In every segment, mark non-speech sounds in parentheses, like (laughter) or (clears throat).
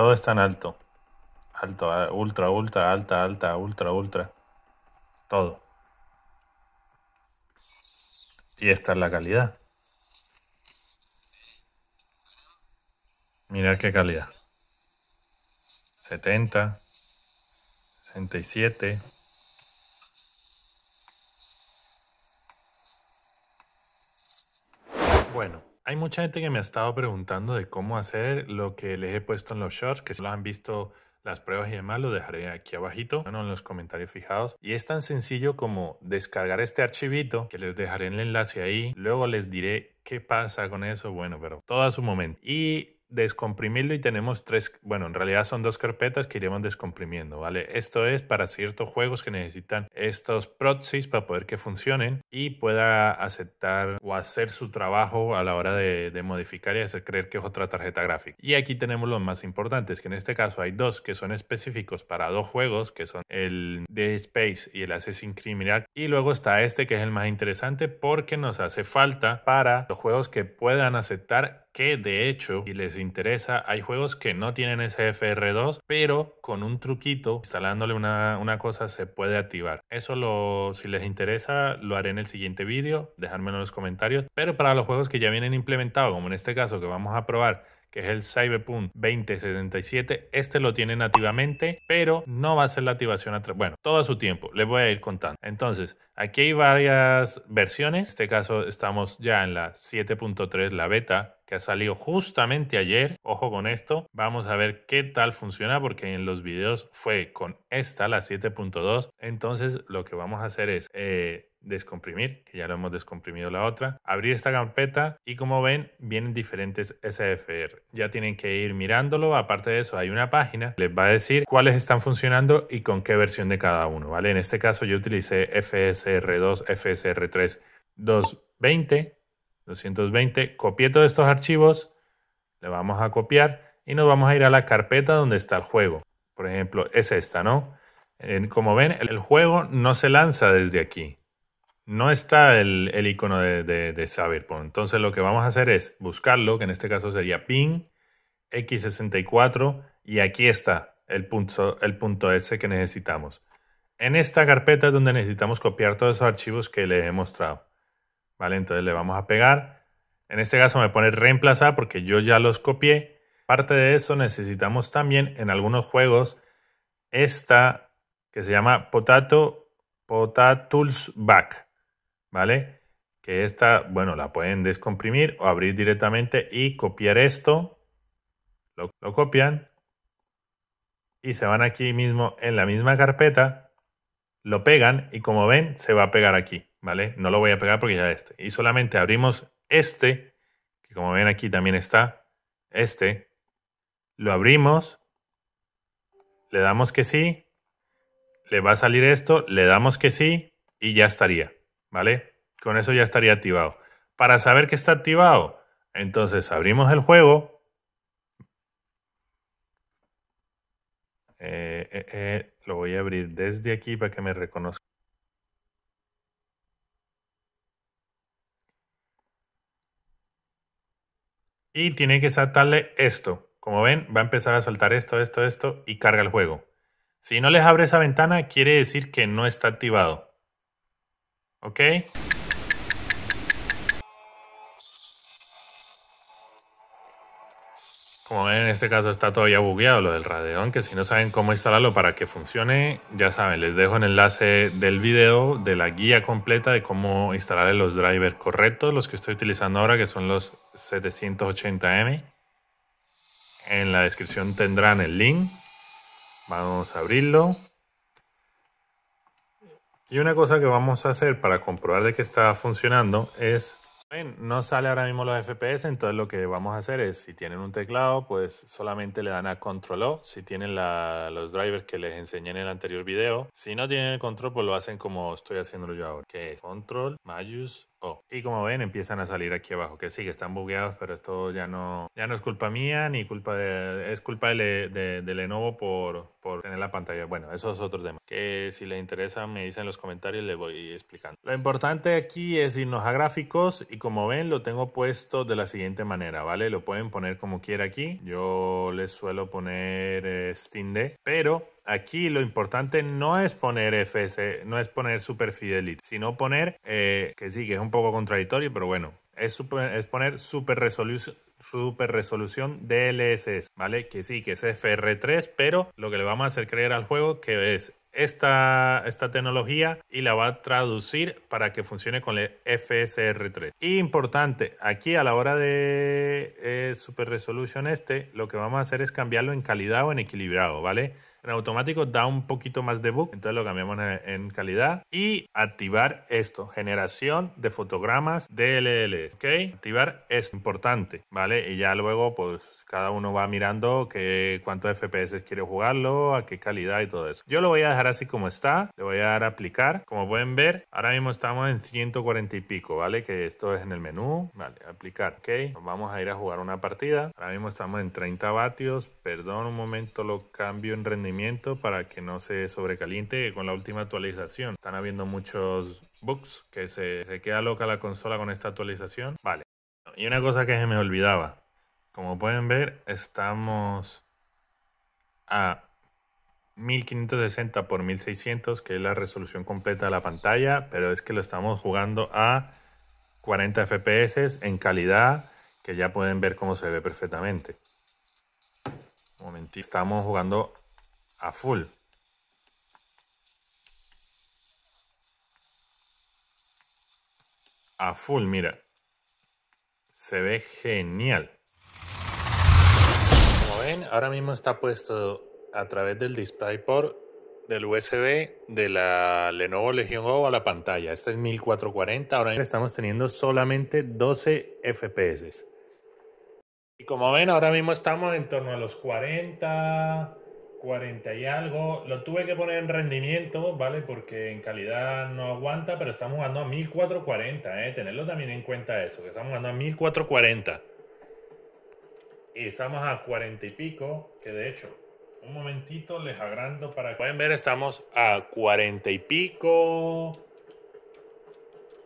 Todo es tan alto. Alto, ultra, ultra, alta, alta, ultra, ultra. Todo. Y esta es la calidad. mira qué calidad. 70, 67. Bueno. Hay mucha gente que me ha estado preguntando de cómo hacer lo que les he puesto en los shorts, que si no lo han visto las pruebas y demás lo dejaré aquí abajito en los comentarios fijados y es tan sencillo como descargar este archivito que les dejaré el enlace ahí luego les diré qué pasa con eso bueno pero todo a su momento y descomprimirlo y tenemos tres, bueno, en realidad son dos carpetas que iremos descomprimiendo, ¿vale? Esto es para ciertos juegos que necesitan estos proxies para poder que funcionen y pueda aceptar o hacer su trabajo a la hora de, modificar y hacer creer que es otra tarjeta gráfica. Y aquí tenemos los más importantes, que en este caso hay dos que son específicos para dos juegos, que son el de Space y el Assassin's Creed Y luego está este que es el más interesante porque nos hace falta para los juegos que puedan aceptar que de hecho, si les interesa, hay juegos que no tienen SFR2, pero con un truquito, instalándole una, cosa, se puede activar. Eso lo, si les interesa, lo haré en el siguiente vídeo, dejármelo en los comentarios. Pero para los juegos que ya vienen implementados, como en este caso que vamos a probar, que es el Cyberpunk 2077. Este lo tiene nativamente, pero no va a ser la activación bueno, todo a su tiempo, les voy a ir contando. Entonces, Aquí hay varias versiones. En este caso estamos ya en la 7.3, la beta, que ha salido justamente ayer. Ojo con esto. Vamos a ver qué tal funciona porque en los videos fue con esta, la 7.2. Entonces lo que vamos a hacer es eh, descomprimir, que ya lo hemos descomprimido la otra, abrir esta carpeta y como ven vienen diferentes SFR. Ya tienen que ir mirándolo. Aparte de eso hay una página, les va a decir cuáles están funcionando y con qué versión de cada uno. ¿vale? En este caso yo utilicé FS FSR2, FSR3, 220, 220. Copié todos estos archivos, le vamos a copiar y nos vamos a ir a la carpeta donde está el juego. Por ejemplo, es esta, ¿no? Como ven, el juego no se lanza desde aquí. No está el, icono de, Saber. Entonces lo que vamos a hacer es buscarlo, que en este caso sería pin x64 y aquí está el punto, el punto S que necesitamos. En esta carpeta es donde necesitamos copiar todos esos archivos que les he mostrado. ¿Vale? Entonces le vamos a pegar. En este caso me pone reemplazar porque yo ya los copié. Parte de eso necesitamos también en algunos juegos esta que se llama Potato, Potatools Back. ¿Vale? Que esta, bueno, la pueden descomprimir o abrir directamente y copiar esto. lo copian y se van aquí mismo en la misma carpeta lo pegan y como ven se va a pegar aquí, ¿vale? No lo voy a pegar porque ya este. Y solamente abrimos este, que como ven aquí también está, este, lo abrimos, le damos que sí, le va a salir esto, le damos que sí y ya estaría, ¿vale? Con eso ya estaría activado. Para saber que está activado, entonces abrimos el juego, Eh, eh, eh, lo voy a abrir desde aquí para que me reconozca. Y tiene que saltarle esto. Como ven, va a empezar a saltar esto, esto, esto y carga el juego. Si no les abre esa ventana, quiere decir que no está activado. ¿Ok? como ven, en este caso está todavía bugueado lo del Radeon, que si no saben cómo instalarlo para que funcione, ya saben, les dejo el enlace del video de la guía completa de cómo instalar los drivers correctos, los que estoy utilizando ahora, que son los 780M. En la descripción tendrán el link. Vamos a abrirlo. Y una cosa que vamos a hacer para comprobar de que está funcionando es no sale ahora mismo los FPS, entonces lo que vamos a hacer es, si tienen un teclado, pues solamente le dan a Control O, si tienen los drivers que les enseñé en el anterior video. Si no tienen el control, pues lo hacen como estoy haciendo yo ahora, que es Control, Mayus, Oh. Y como ven, empiezan a salir aquí abajo, que sí, que están bugueados, pero esto ya no, ya no es culpa mía, ni culpa de, es culpa de, Lenovo por, por tener la pantalla. Bueno, eso es otro tema. Que si les interesa, me dicen en los comentarios y les voy explicando. Lo importante aquí es irnos a gráficos y como ven, lo tengo puesto de la siguiente manera, ¿vale? Lo pueden poner como quiera aquí. Yo les suelo poner eh, Steam D, pero Aquí lo importante no es poner FS, no es poner Super Fidelity, sino poner, eh, que sí, que es un poco contradictorio, pero bueno, es, es poner Super Resolution, super resolución DLSS, ¿vale? Que sí, que es FR3, pero lo que le vamos a hacer creer al juego que es esta, esta tecnología y la va a traducir para que funcione con el FSR3. importante, aquí a la hora de eh, Super Resolution este, lo que vamos a hacer es cambiarlo en calidad o en equilibrado, ¿vale? en automático da un poquito más de bug, entonces lo cambiamos en calidad y activar esto, generación de fotogramas DLL ¿ok? Activar es importante, ¿vale? Y ya luego pues cada uno va mirando que cuántos FPS quiere jugarlo, a qué calidad y todo eso. Yo lo voy a dejar así como está, le voy a dar aplicar, como pueden ver, ahora mismo estamos en 140 y pico, ¿vale? Que esto es en el menú, vale, aplicar, ¿ok? vamos a ir a jugar una partida, ahora mismo estamos en 30 vatios, perdón un momento, lo cambio en rendimiento para que no se sobrecaliente con la última actualización. Están habiendo muchos bugs que se, queda loca la consola con esta actualización. Vale. Y una cosa que se me olvidaba. Como pueden ver, estamos a 1560 por 1600, que es la resolución completa de la pantalla, pero es que lo estamos jugando a 40 FPS en calidad, que ya pueden ver cómo se ve perfectamente. Estamos jugando a full. A full, mira. Se ve genial. Como ven, ahora mismo está puesto a través del display por del USB de la Lenovo Legion Go a la pantalla. Esta es 1440. Ahora estamos teniendo solamente 12 FPS. Y como ven, ahora mismo estamos en torno a los 40, 40 y algo. Lo tuve que poner en rendimiento, ¿vale? Porque en calidad no aguanta, pero estamos jugando a 1440, ¿eh? Tenerlo también en cuenta eso, que estamos jugando a 1440. Y estamos a 40 y pico, que de hecho, un momentito les agrando para que pueden ver, estamos a 40 y pico.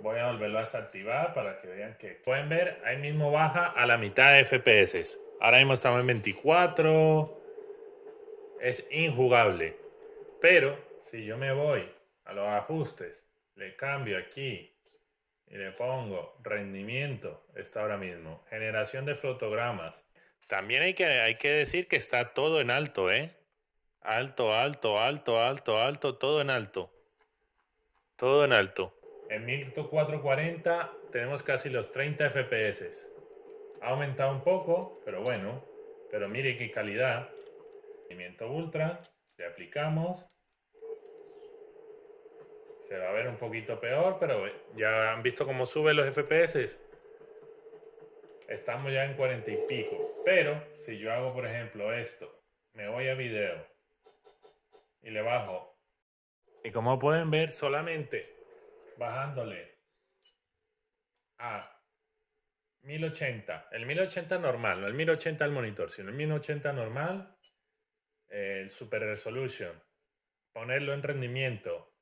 Voy a volverlo a desactivar para que vean que pueden ver, ahí mismo baja a la mitad de FPS. Ahora mismo estamos en 24 es injugable. Pero si yo me voy a los ajustes, le cambio aquí y le pongo rendimiento, está ahora mismo, generación de fotogramas. También hay que, hay que decir que está todo en alto, ¿eh? Alto, alto, alto, alto, alto, todo en alto. Todo en alto. En 1440 tenemos casi los 30 FPS. Ha aumentado un poco, pero bueno. Pero mire qué calidad ultra, le aplicamos. Se va a ver un poquito peor, pero ya han visto cómo suben los FPS. Estamos ya en 40 y pico. Pero si yo hago, por ejemplo, esto, me voy a video y le bajo. Y como pueden ver, solamente bajándole a 1080. El 1080 normal, no el 1080 al monitor, sino el 1080 normal el Super Resolution, ponerlo en rendimiento,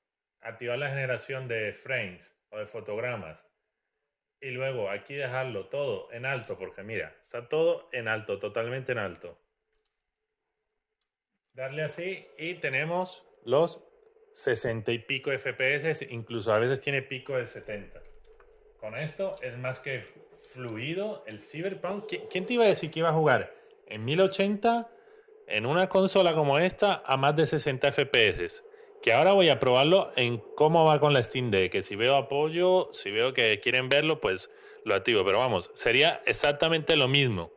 activar la generación de frames o de fotogramas y luego aquí dejarlo todo en alto porque mira, está todo en alto, totalmente en alto. Darle así y tenemos los 60 y pico FPS, incluso a veces tiene pico de 70. Con esto es más que fluido el Cyberpunk. ¿Quién te iba a decir que iba a jugar en 1080? en una consola como esta a más de 60 FPS. Que ahora voy a probarlo en cómo va con la Steam Deck. Que si veo apoyo, si veo que quieren verlo, pues lo activo. Pero vamos, sería exactamente lo mismo.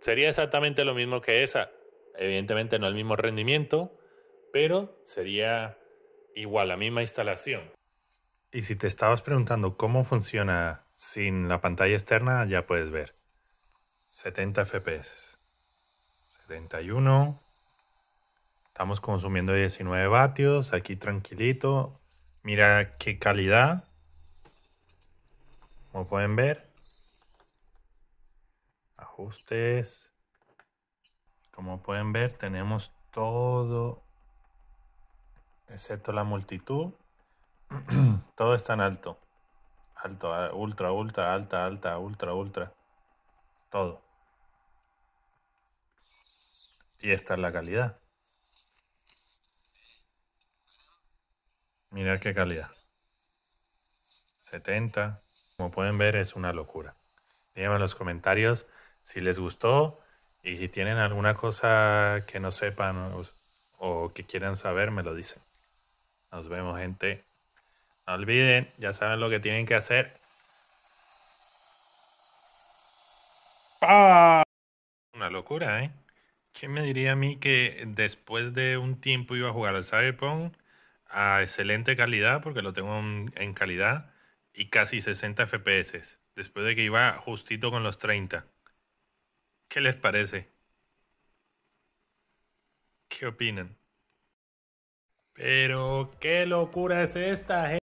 Sería exactamente lo mismo que esa. Evidentemente no el mismo rendimiento, pero sería igual, la misma instalación. Y si te estabas preguntando cómo funciona sin la pantalla externa, ya puedes ver. 70 FPS. 31. Estamos consumiendo 19 vatios, aquí tranquilito. Mira qué calidad. Como pueden ver. Ajustes. Como pueden ver, tenemos todo, excepto la multitud. (clears throat) todo está en alto. Alto, ultra, ultra, alta, alta, ultra, ultra. Todo. Y esta es la calidad. Mirad qué calidad. 70. Como pueden ver es una locura. Díganme en los comentarios si les gustó y si tienen alguna cosa que no sepan o, que quieran saber, me lo dicen. Nos vemos gente. No olviden, ya saben lo que tienen que hacer. ¡Ah! Una locura, ¿eh? ¿Quién me diría a mí que después de un tiempo iba a jugar al Cyberpunk a excelente calidad, porque lo tengo en calidad, y casi 60 FPS, después de que iba justito con los 30? ¿Qué les parece? ¿Qué opinan? Pero qué locura es esta, gente.